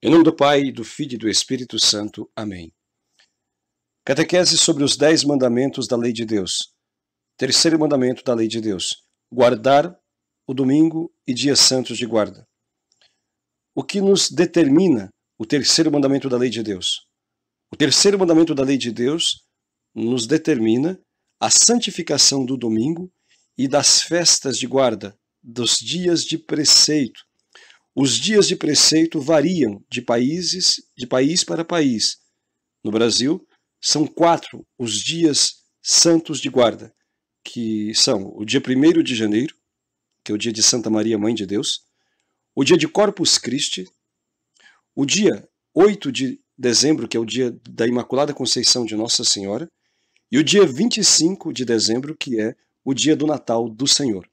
Em nome do Pai, do Filho e do Espírito Santo. Amém. Catequese sobre os dez mandamentos da lei de Deus. Terceiro mandamento da lei de Deus. Guardar o domingo e dias santos de guarda. O que nos determina o terceiro mandamento da lei de Deus? O terceiro mandamento da lei de Deus nos determina a santificação do domingo e das festas de guarda, dos dias de preceito, os dias de preceito variam de países de país para país. No Brasil, são quatro os dias santos de guarda, que são o dia 1 de janeiro, que é o dia de Santa Maria Mãe de Deus, o dia de Corpus Christi, o dia 8 de dezembro, que é o dia da Imaculada Conceição de Nossa Senhora, e o dia 25 de dezembro, que é o dia do Natal do Senhor.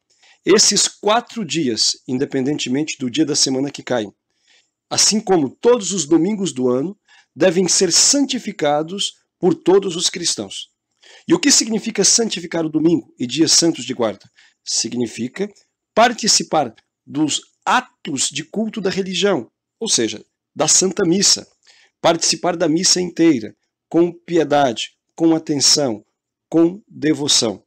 Esses quatro dias, independentemente do dia da semana que caem, assim como todos os domingos do ano, devem ser santificados por todos os cristãos. E o que significa santificar o domingo e dias santos de guarda? Significa participar dos atos de culto da religião, ou seja, da Santa Missa. Participar da missa inteira, com piedade, com atenção, com devoção.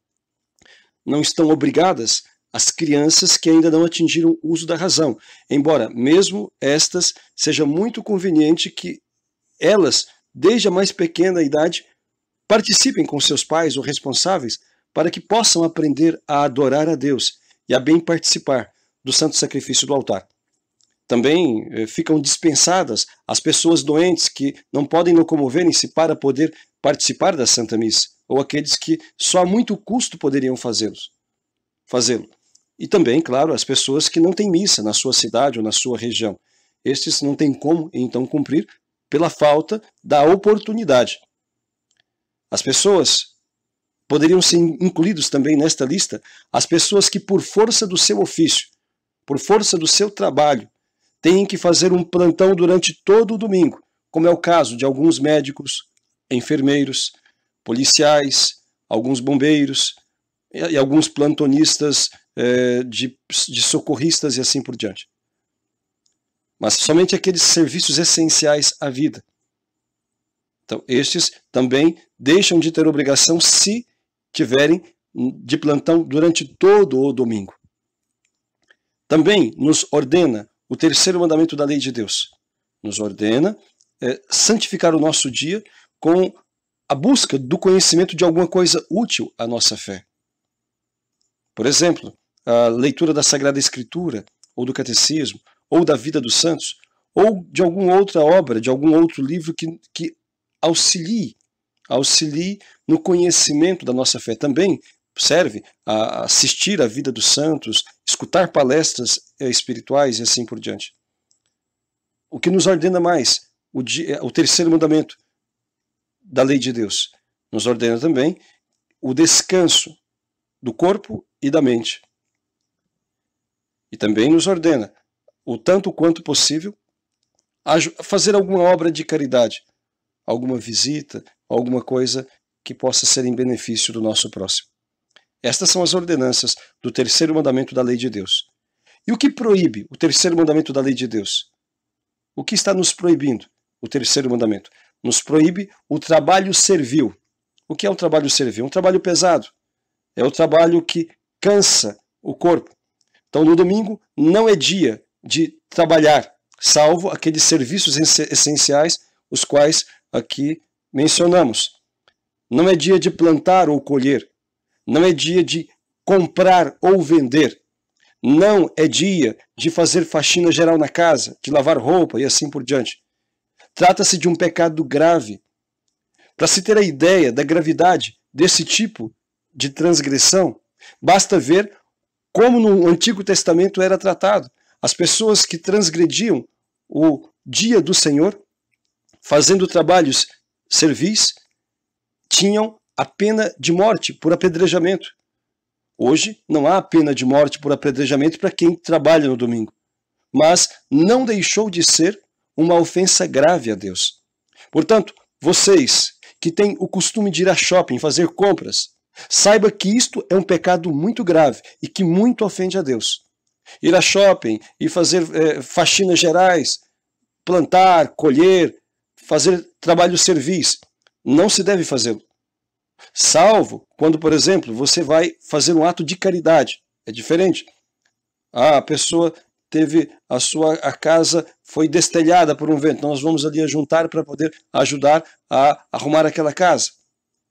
Não estão obrigadas as crianças que ainda não atingiram o uso da razão, embora mesmo estas seja muito conveniente que elas, desde a mais pequena idade, participem com seus pais ou responsáveis para que possam aprender a adorar a Deus e a bem participar do santo sacrifício do altar. Também eh, ficam dispensadas as pessoas doentes que não podem locomoverem-se para poder participar da Santa Missa, ou aqueles que só a muito custo poderiam fazê Fazê-lo. E também, claro, as pessoas que não têm missa na sua cidade ou na sua região. Estes não têm como, então, cumprir pela falta da oportunidade. As pessoas poderiam ser incluídos também nesta lista as pessoas que, por força do seu ofício, por força do seu trabalho, têm que fazer um plantão durante todo o domingo, como é o caso de alguns médicos, enfermeiros, policiais, alguns bombeiros e alguns plantonistas é, de, de socorristas e assim por diante. Mas somente aqueles serviços essenciais à vida. Então, estes também deixam de ter obrigação se tiverem de plantão durante todo o domingo. Também nos ordena o terceiro mandamento da lei de Deus. Nos ordena é, santificar o nosso dia com a busca do conhecimento de alguma coisa útil à nossa fé. Por exemplo, a leitura da Sagrada Escritura, ou do Catecismo, ou da Vida dos Santos, ou de alguma outra obra, de algum outro livro que, que auxilie, auxilie no conhecimento da nossa fé. Também serve a assistir à vida dos santos, escutar palestras eh, espirituais e assim por diante. O que nos ordena mais? O, eh, o terceiro mandamento da lei de Deus. Nos ordena também o descanso do corpo e da mente e também nos ordena, o tanto quanto possível, fazer alguma obra de caridade, alguma visita, alguma coisa que possa ser em benefício do nosso próximo. Estas são as ordenanças do terceiro mandamento da lei de Deus. E o que proíbe o terceiro mandamento da lei de Deus? O que está nos proibindo o terceiro mandamento? Nos proíbe o trabalho servil. O que é o um trabalho servil? É um trabalho pesado. É o trabalho que cansa o corpo, então, no domingo não é dia de trabalhar, salvo aqueles serviços essenciais, os quais aqui mencionamos. Não é dia de plantar ou colher. Não é dia de comprar ou vender. Não é dia de fazer faxina geral na casa, de lavar roupa e assim por diante. Trata-se de um pecado grave. Para se ter a ideia da gravidade desse tipo de transgressão, basta ver como no Antigo Testamento era tratado. As pessoas que transgrediam o dia do Senhor, fazendo trabalhos servis, tinham a pena de morte por apedrejamento. Hoje não há pena de morte por apedrejamento para quem trabalha no domingo, mas não deixou de ser uma ofensa grave a Deus. Portanto, vocês que têm o costume de ir a shopping, fazer compras, Saiba que isto é um pecado muito grave e que muito ofende a Deus. Ir a shopping e fazer é, faxinas gerais, plantar, colher, fazer trabalho serviço, não se deve fazê-lo. Salvo quando, por exemplo, você vai fazer um ato de caridade. É diferente. Ah, a pessoa teve a sua a casa foi destelhada por um vento. Nós vamos ali juntar para poder ajudar a arrumar aquela casa.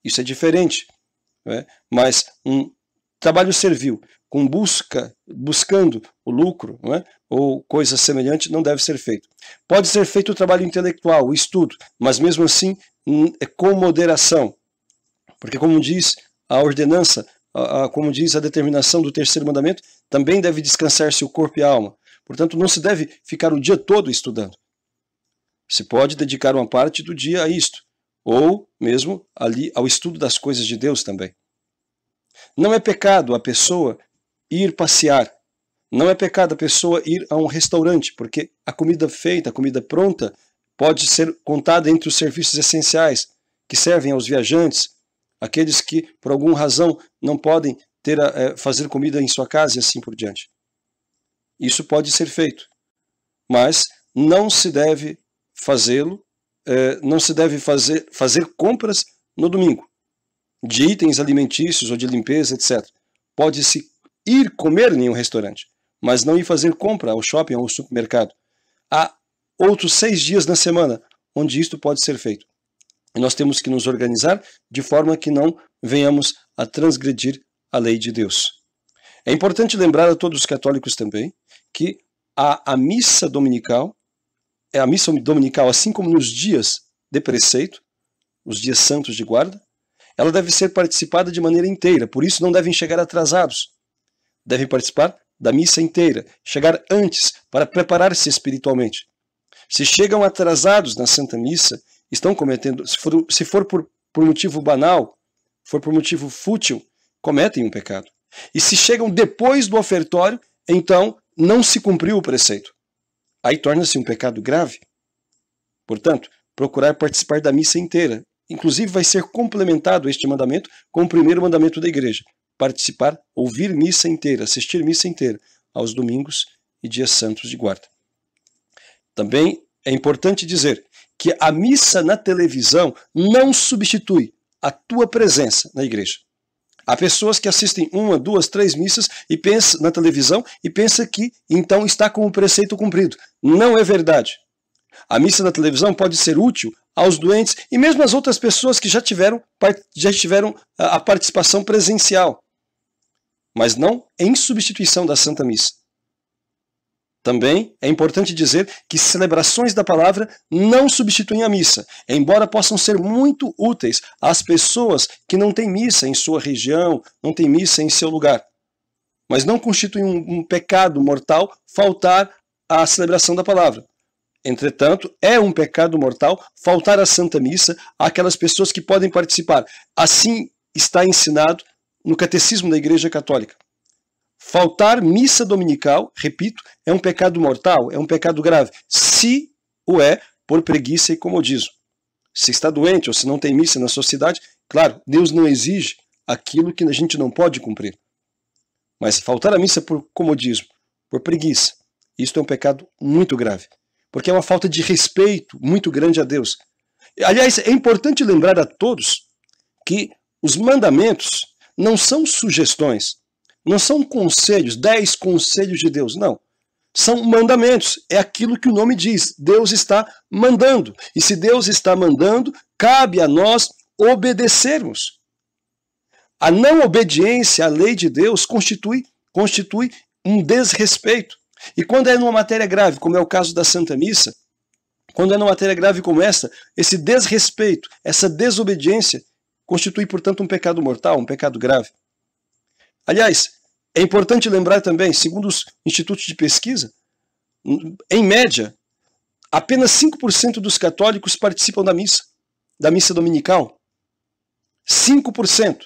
Isso é diferente. É? mas um trabalho servil, com busca, buscando o lucro é? ou coisa semelhante, não deve ser feito. Pode ser feito o trabalho intelectual, o estudo, mas mesmo assim hum, é com moderação, porque como diz a ordenança, a, a, como diz a determinação do terceiro mandamento, também deve descansar-se o corpo e a alma. Portanto, não se deve ficar o dia todo estudando. Se pode dedicar uma parte do dia a isto, ou mesmo ali ao estudo das coisas de Deus também. Não é pecado a pessoa ir passear. Não é pecado a pessoa ir a um restaurante, porque a comida feita, a comida pronta, pode ser contada entre os serviços essenciais que servem aos viajantes, aqueles que, por alguma razão, não podem ter a, é, fazer comida em sua casa e assim por diante. Isso pode ser feito, mas não se deve fazê-lo eh, não se deve fazer, fazer compras no domingo, de itens alimentícios ou de limpeza, etc. Pode-se ir comer em um restaurante, mas não ir fazer compra ao shopping ou ao supermercado. Há outros seis dias na semana onde isto pode ser feito. E nós temos que nos organizar de forma que não venhamos a transgredir a lei de Deus. É importante lembrar a todos os católicos também que a missa dominical é a missa dominical, assim como nos dias de preceito, os dias santos de guarda, ela deve ser participada de maneira inteira, por isso não devem chegar atrasados. Devem participar da missa inteira, chegar antes para preparar-se espiritualmente. Se chegam atrasados na Santa Missa, estão cometendo, se for, se for por, por motivo banal, for por motivo fútil, cometem um pecado. E se chegam depois do ofertório, então não se cumpriu o preceito aí torna-se um pecado grave. Portanto, procurar participar da missa inteira. Inclusive, vai ser complementado este mandamento com o primeiro mandamento da igreja: participar, ouvir missa inteira, assistir missa inteira, aos domingos e dias santos de guarda. Também é importante dizer que a missa na televisão não substitui a tua presença na igreja. Há pessoas que assistem uma, duas, três missas e pensa, na televisão e pensa que então está com o preceito cumprido. Não é verdade. A missa na televisão pode ser útil aos doentes e mesmo às outras pessoas que já tiveram, já tiveram a participação presencial, mas não em substituição da Santa Missa. Também é importante dizer que celebrações da palavra não substituem a missa, embora possam ser muito úteis às pessoas que não têm missa em sua região, não têm missa em seu lugar. Mas não constitui um, um pecado mortal faltar à celebração da palavra. Entretanto, é um pecado mortal faltar à Santa Missa àquelas pessoas que podem participar. Assim está ensinado no Catecismo da Igreja Católica. Faltar missa dominical, repito, é um pecado mortal, é um pecado grave, se o é por preguiça e comodismo. Se está doente ou se não tem missa na sua cidade, claro, Deus não exige aquilo que a gente não pode cumprir. Mas faltar a missa por comodismo, por preguiça, isto é um pecado muito grave, porque é uma falta de respeito muito grande a Deus. Aliás, é importante lembrar a todos que os mandamentos não são sugestões, não são conselhos, dez conselhos de Deus, não. São mandamentos, é aquilo que o nome diz. Deus está mandando. E se Deus está mandando, cabe a nós obedecermos. A não obediência à lei de Deus constitui, constitui um desrespeito. E quando é numa matéria grave, como é o caso da Santa Missa, quando é numa matéria grave como essa, esse desrespeito, essa desobediência, constitui, portanto, um pecado mortal, um pecado grave. Aliás, é importante lembrar também, segundo os institutos de pesquisa, em média, apenas 5% dos católicos participam da missa, da missa dominical. 5%.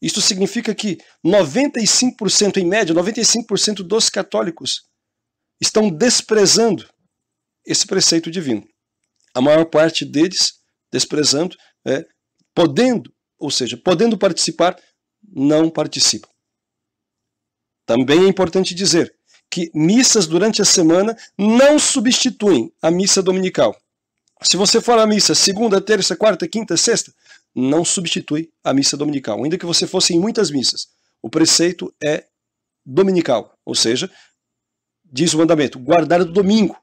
Isso significa que 95%, em média, 95% dos católicos estão desprezando esse preceito divino. A maior parte deles desprezando, é, podendo, ou seja, podendo participar, não participam. Também é importante dizer que missas durante a semana não substituem a missa dominical. Se você for à missa segunda, terça, quarta, quinta, sexta, não substitui a missa dominical, ainda que você fosse em muitas missas. O preceito é dominical, ou seja, diz o mandamento, guardar o domingo.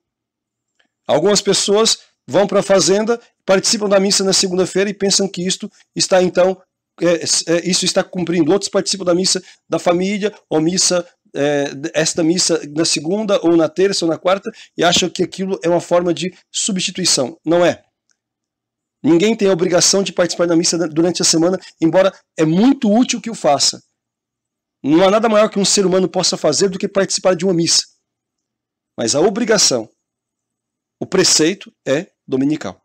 Algumas pessoas vão para a fazenda, participam da missa na segunda-feira e pensam que isto está então é, é, isso está cumprindo. Outros participam da missa da família, ou missa, é, esta missa na segunda, ou na terça, ou na quarta, e acham que aquilo é uma forma de substituição. Não é. Ninguém tem a obrigação de participar da missa durante a semana, embora é muito útil que o faça. Não há nada maior que um ser humano possa fazer do que participar de uma missa. Mas a obrigação, o preceito é dominical.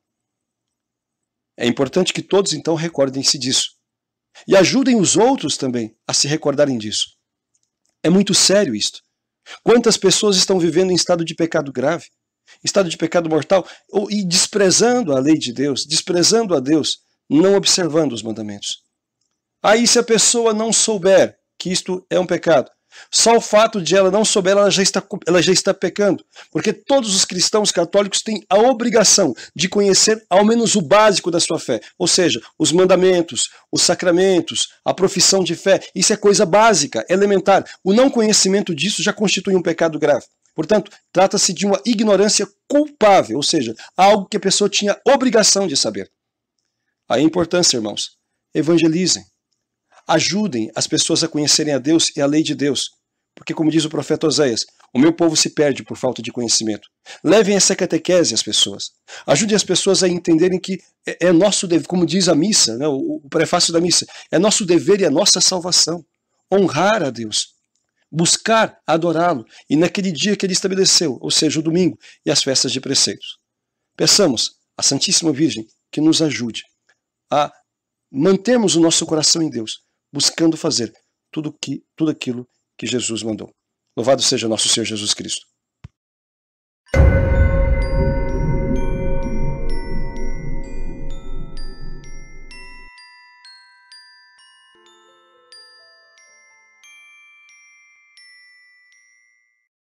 É importante que todos então recordem-se disso. E ajudem os outros também a se recordarem disso. É muito sério isto. Quantas pessoas estão vivendo em estado de pecado grave, estado de pecado mortal, e desprezando a lei de Deus, desprezando a Deus, não observando os mandamentos. Aí, se a pessoa não souber que isto é um pecado, só o fato de ela não souber, ela já, está, ela já está pecando. Porque todos os cristãos católicos têm a obrigação de conhecer ao menos o básico da sua fé. Ou seja, os mandamentos, os sacramentos, a profissão de fé. Isso é coisa básica, elementar. O não conhecimento disso já constitui um pecado grave. Portanto, trata-se de uma ignorância culpável, ou seja, algo que a pessoa tinha obrigação de saber. A importância, irmãos, evangelizem Ajudem as pessoas a conhecerem a Deus e a lei de Deus. Porque, como diz o profeta Oséias, o meu povo se perde por falta de conhecimento. Levem essa catequese às pessoas. Ajudem as pessoas a entenderem que é, é nosso dever, como diz a missa, né, o, o prefácio da missa, é nosso dever e a nossa salvação. Honrar a Deus. Buscar adorá-lo. E naquele dia que ele estabeleceu, ou seja, o domingo, e as festas de preceitos. Peçamos à Santíssima Virgem que nos ajude a mantermos o nosso coração em Deus, buscando fazer tudo, que, tudo aquilo que Jesus mandou. Louvado seja nosso Senhor Jesus Cristo.